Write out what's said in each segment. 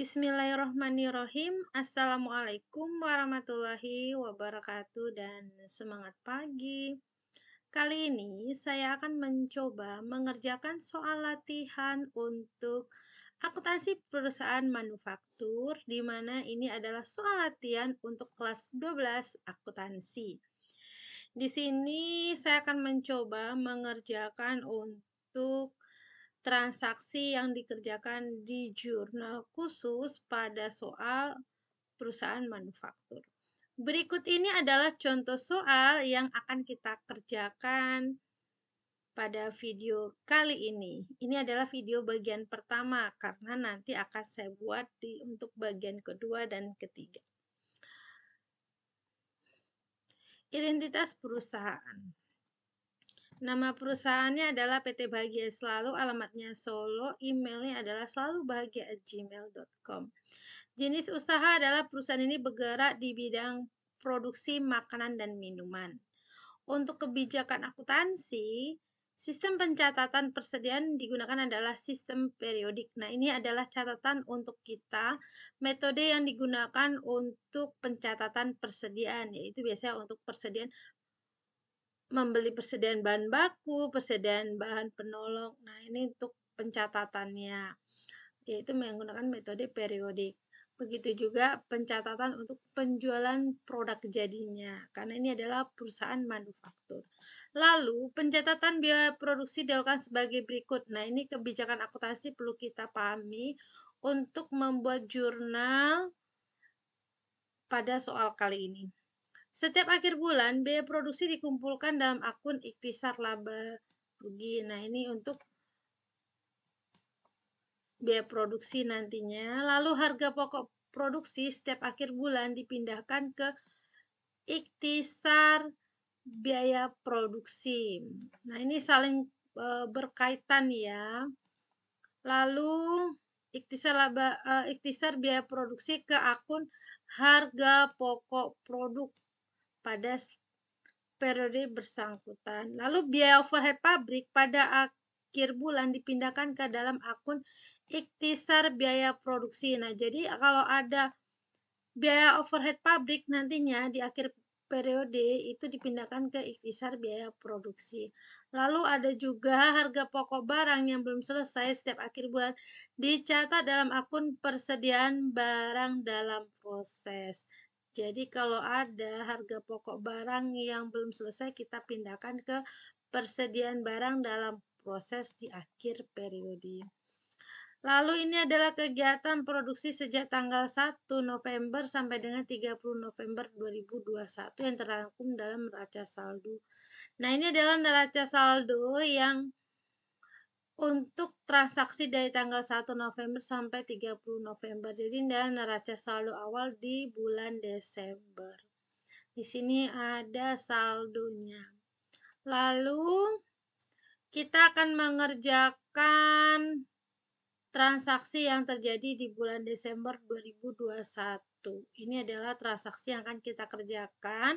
Bismillahirrahmanirrahim. Assalamualaikum warahmatullahi wabarakatuh dan semangat pagi. Kali ini saya akan mencoba mengerjakan soal latihan untuk akuntansi perusahaan manufaktur di mana ini adalah soal latihan untuk kelas 12 akuntansi. Di sini saya akan mencoba mengerjakan untuk transaksi yang dikerjakan di jurnal khusus pada soal perusahaan manufaktur. Berikut ini adalah contoh soal yang akan kita kerjakan pada video kali ini. Ini adalah video bagian pertama karena nanti akan saya buat di untuk bagian kedua dan ketiga. Identitas perusahaan. Nama perusahaannya adalah PT Bahagia Selalu, alamatnya Solo, emailnya adalah selalu selalubahagia@gmail.com. Jenis usaha adalah perusahaan ini bergerak di bidang produksi makanan dan minuman. Untuk kebijakan akuntansi, sistem pencatatan persediaan digunakan adalah sistem periodik. Nah, ini adalah catatan untuk kita, metode yang digunakan untuk pencatatan persediaan, yaitu biasanya untuk persediaan membeli persediaan bahan baku, persediaan bahan penolong. Nah, ini untuk pencatatannya, yaitu menggunakan metode periodik. Begitu juga pencatatan untuk penjualan produk jadinya, karena ini adalah perusahaan manufaktur. Lalu, pencatatan biaya produksi dilakukan sebagai berikut. Nah, ini kebijakan akuntansi perlu kita pahami untuk membuat jurnal pada soal kali ini. Setiap akhir bulan, biaya produksi dikumpulkan dalam akun ikhtisar laba rugi. Nah, ini untuk biaya produksi nantinya. Lalu harga pokok produksi setiap akhir bulan dipindahkan ke ikhtisar biaya produksi. Nah, ini saling e, berkaitan ya. Lalu ikhtisar laba e, ikhtisar biaya produksi ke akun harga pokok produk pada periode bersangkutan. Lalu biaya overhead pabrik pada akhir bulan dipindahkan ke dalam akun ikhtisar biaya produksi. Nah, jadi kalau ada biaya overhead pabrik nantinya di akhir periode itu dipindahkan ke ikhtisar biaya produksi. Lalu ada juga harga pokok barang yang belum selesai setiap akhir bulan dicatat dalam akun persediaan barang dalam proses. Jadi kalau ada harga pokok barang yang belum selesai kita pindahkan ke persediaan barang dalam proses di akhir periode. Lalu ini adalah kegiatan produksi sejak tanggal 1 November sampai dengan 30 November 2021 yang terangkum dalam neraca saldo. Nah, ini adalah neraca saldo yang untuk transaksi dari tanggal 1 November sampai 30 November. Jadi dan neraca saldo awal di bulan Desember. Di sini ada saldonya. Lalu kita akan mengerjakan transaksi yang terjadi di bulan Desember 2021. Ini adalah transaksi yang akan kita kerjakan.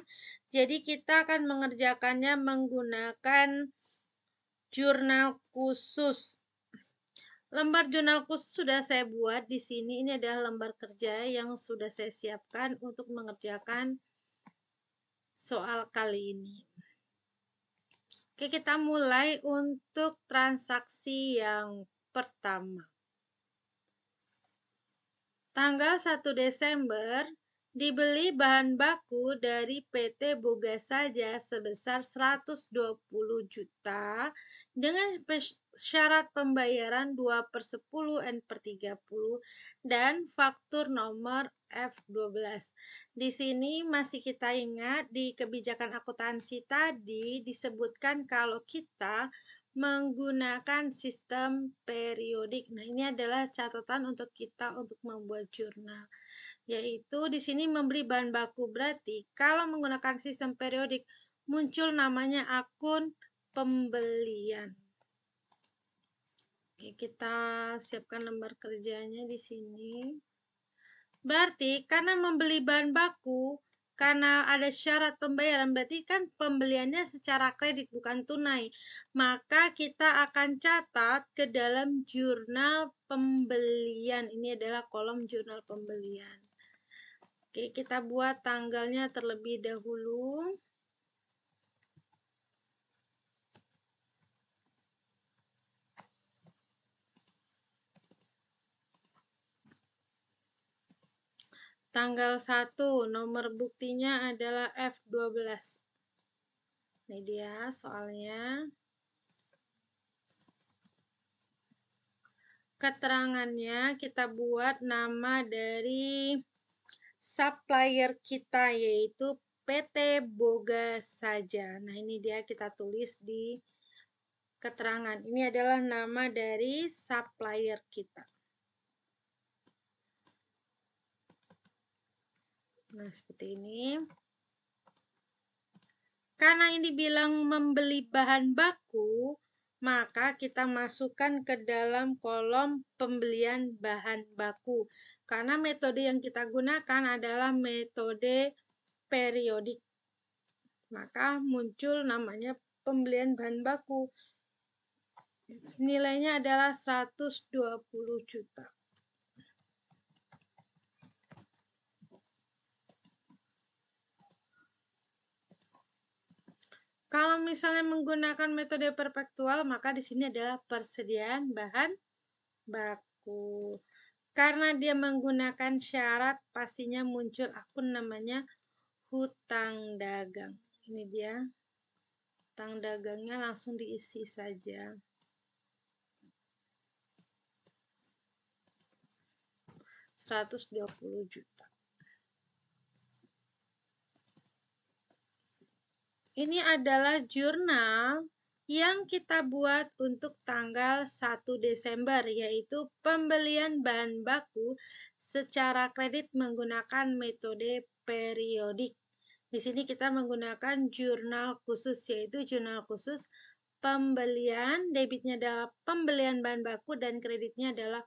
Jadi kita akan mengerjakannya menggunakan jurnal khusus. Lembar jurnal khusus sudah saya buat di sini. Ini adalah lembar kerja yang sudah saya siapkan untuk mengerjakan soal kali ini. Oke, kita mulai untuk transaksi yang pertama. Tanggal 1 Desember dibeli bahan baku dari PT Boga saja sebesar 120 juta dengan syarat pembayaran 2 per 10 N per 30 dan faktur nomor F12. Di sini masih kita ingat di kebijakan akuntansi tadi disebutkan kalau kita menggunakan sistem periodik. Nah, ini adalah catatan untuk kita untuk membuat jurnal yaitu di sini membeli bahan baku berarti kalau menggunakan sistem periodik muncul namanya akun pembelian. Oke, kita siapkan lembar kerjanya di sini. Berarti karena membeli bahan baku, karena ada syarat pembayaran, berarti kan pembeliannya secara kredit bukan tunai. Maka kita akan catat ke dalam jurnal pembelian. Ini adalah kolom jurnal pembelian. Oke, kita buat tanggalnya terlebih dahulu. Tanggal 1, nomor buktinya adalah F12. Ini dia soalnya. Keterangannya kita buat nama dari supplier kita yaitu PT Boga saja. Nah, ini dia kita tulis di keterangan. Ini adalah nama dari supplier kita. Nah, seperti ini. Karena ini bilang membeli bahan baku, maka kita masukkan ke dalam kolom pembelian bahan baku. Karena metode yang kita gunakan adalah metode periodik. Maka muncul namanya pembelian bahan baku. Nilainya adalah 120 juta. Kalau misalnya menggunakan metode perpektual, maka di sini adalah persediaan bahan baku. Karena dia menggunakan syarat, pastinya muncul akun namanya hutang dagang. Ini dia. Hutang dagangnya langsung diisi saja. Seratus dua puluh juta. Ini adalah jurnal yang kita buat untuk tanggal 1 Desember yaitu pembelian bahan baku secara kredit menggunakan metode periodik. Di sini kita menggunakan jurnal khusus yaitu jurnal khusus pembelian, debitnya adalah pembelian bahan baku dan kreditnya adalah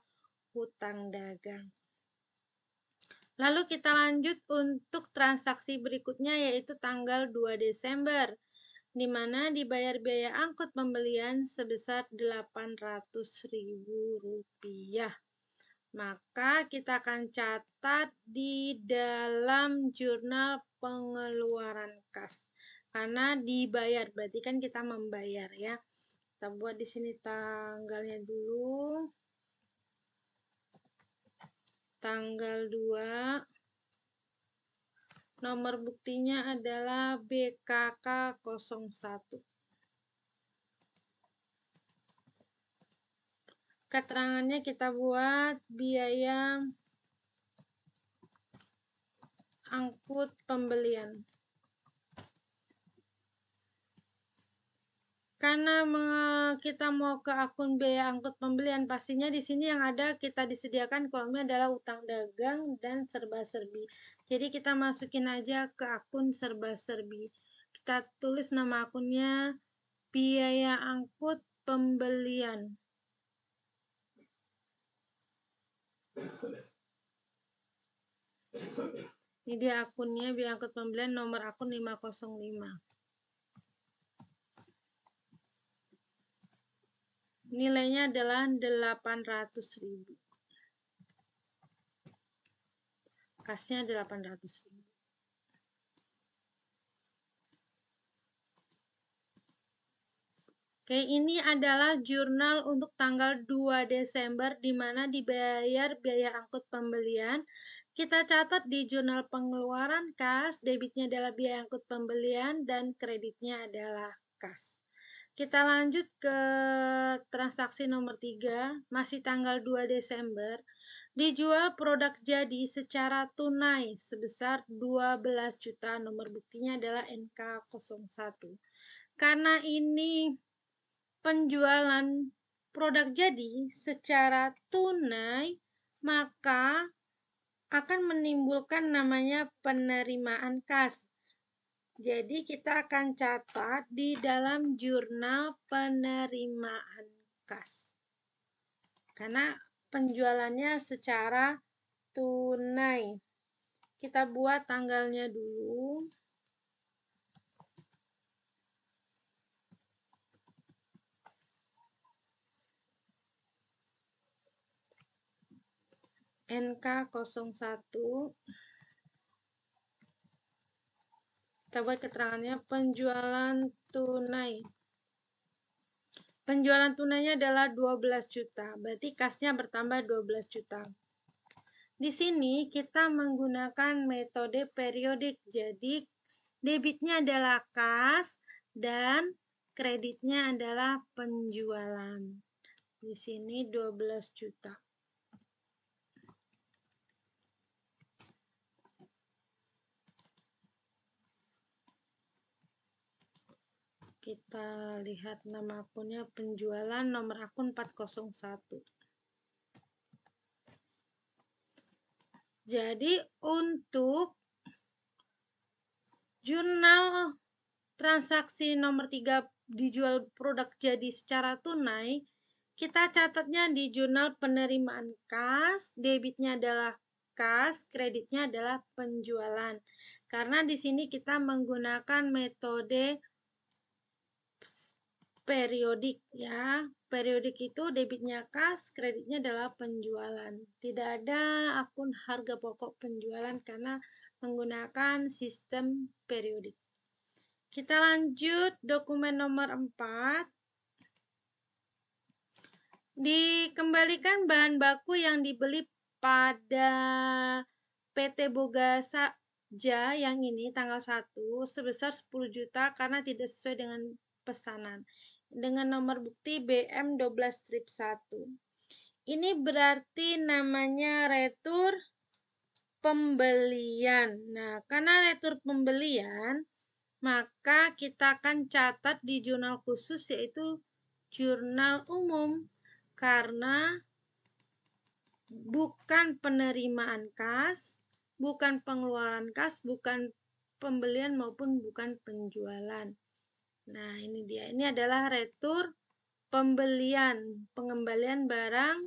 hutang dagang. Lalu kita lanjut untuk transaksi berikutnya yaitu tanggal 2 Desember di mana dibayar biaya angkut pembelian sebesar Rp800.000. Maka kita akan catat di dalam jurnal pengeluaran kas. Karena dibayar, berarti kan kita membayar ya. Kita buat di sini tanggalnya dulu. Tanggal 2 Nomor buktinya adalah BKK 01. Keterangannya kita buat biaya angkut pembelian. Karena kita mau ke akun biaya angkut pembelian, pastinya di sini yang ada kita disediakan kolomnya adalah utang dagang dan serba-serbi. Jadi kita masukin aja ke akun serba-serbi. Kita tulis nama akunnya biaya angkut pembelian. Ini dia akunnya biaya angkut pembelian nomor akun 505. Nilainya adalah 800.000. Kasnya ribu. Oke, ini adalah jurnal untuk tanggal 2 Desember di mana dibayar biaya angkut pembelian. Kita catat di jurnal pengeluaran kas, debitnya adalah biaya angkut pembelian dan kreditnya adalah kas. Kita lanjut ke transaksi nomor 3, masih tanggal 2 Desember. Dijual produk jadi secara tunai sebesar 12 juta, nomor buktinya adalah NK01. Karena ini penjualan produk jadi secara tunai, maka akan menimbulkan namanya penerimaan kas jadi kita akan catat di dalam jurnal penerimaan kas. Karena penjualannya secara tunai. Kita buat tanggalnya dulu. NK01 kita buat keterangannya penjualan tunai. Penjualan tunainya adalah 12 juta, berarti kasnya bertambah 12 juta. Di sini kita menggunakan metode periodik, jadi debitnya adalah kas dan kreditnya adalah penjualan. Di sini 12 juta. Kita lihat nama akunnya penjualan nomor akun 401. Jadi untuk jurnal transaksi nomor 3 dijual produk jadi secara tunai, kita catatnya di jurnal penerimaan kas, debitnya adalah kas, kreditnya adalah penjualan. Karena di sini kita menggunakan metode periodik ya. Periodik itu debitnya kas, kreditnya adalah penjualan. Tidak ada akun harga pokok penjualan karena menggunakan sistem periodik. Kita lanjut dokumen nomor 4. Dikembalikan bahan baku yang dibeli pada PT Boga saja yang ini tanggal 1 sebesar 10 juta karena tidak sesuai dengan pesanan dengan nomor bukti BM 12-1. Ini berarti namanya retur pembelian. Nah, karena retur pembelian, maka kita akan catat di jurnal khusus yaitu jurnal umum karena bukan penerimaan kas, bukan pengeluaran kas, bukan pembelian maupun bukan penjualan. Nah, ini dia. Ini adalah retur pembelian, pengembalian barang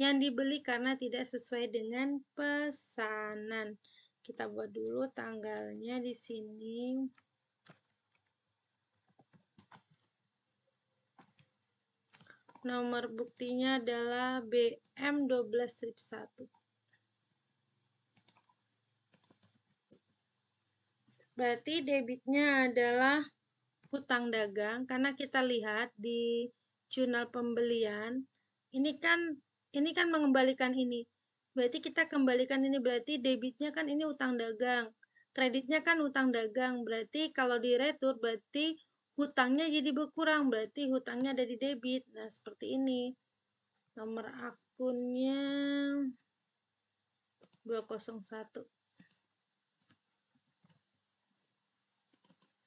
yang dibeli karena tidak sesuai dengan pesanan. Kita buat dulu tanggalnya di sini. Nomor buktinya adalah BM 12 1. Berarti debitnya adalah hutang dagang karena kita lihat di jurnal pembelian ini kan ini kan mengembalikan ini. Berarti kita kembalikan ini berarti debitnya kan ini utang dagang. Kreditnya kan utang dagang. Berarti kalau diretur berarti hutangnya jadi berkurang, berarti hutangnya ada di debit. Nah, seperti ini. Nomor akunnya 201.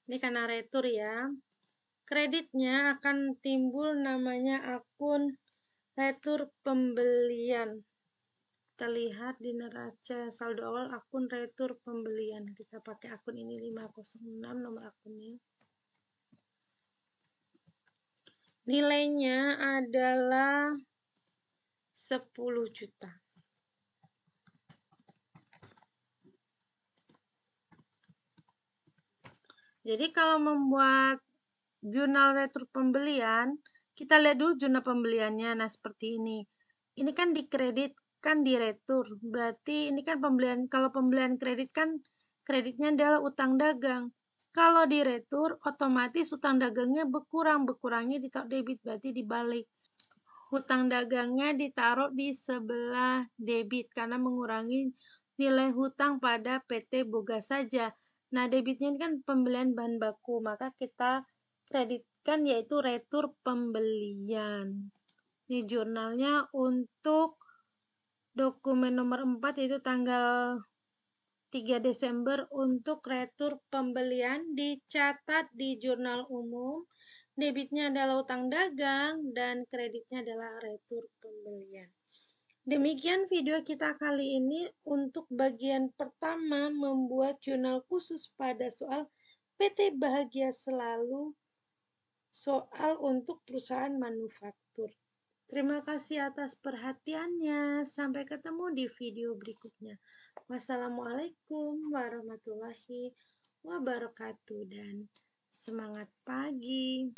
Ini karena retur ya. Kreditnya akan timbul namanya akun retur pembelian. Kita lihat di neraca saldo awal akun retur pembelian. Kita pakai akun ini 506 nomor akunnya. Nilainya adalah 10 juta. Jadi kalau membuat jurnal retur pembelian, kita lihat dulu jurnal pembeliannya. Nah, seperti ini. Ini kan dikredit, kan retur. Berarti ini kan pembelian, kalau pembelian kredit kan kreditnya adalah utang dagang. Kalau di retur, otomatis utang dagangnya berkurang. Berkurangnya ditaruh debit, berarti dibalik. Hutang dagangnya ditaruh di sebelah debit karena mengurangi nilai hutang pada PT Boga saja. Nah, debitnya ini kan pembelian bahan baku, maka kita kreditkan yaitu retur pembelian. Ini jurnalnya untuk dokumen nomor 4 yaitu tanggal 3 Desember untuk retur pembelian dicatat di jurnal umum. Debitnya adalah utang dagang dan kreditnya adalah retur pembelian. Demikian video kita kali ini untuk bagian pertama membuat jurnal khusus pada soal PT Bahagia Selalu soal untuk perusahaan manufaktur. Terima kasih atas perhatiannya. Sampai ketemu di video berikutnya. Wassalamualaikum warahmatullahi wabarakatuh dan semangat pagi.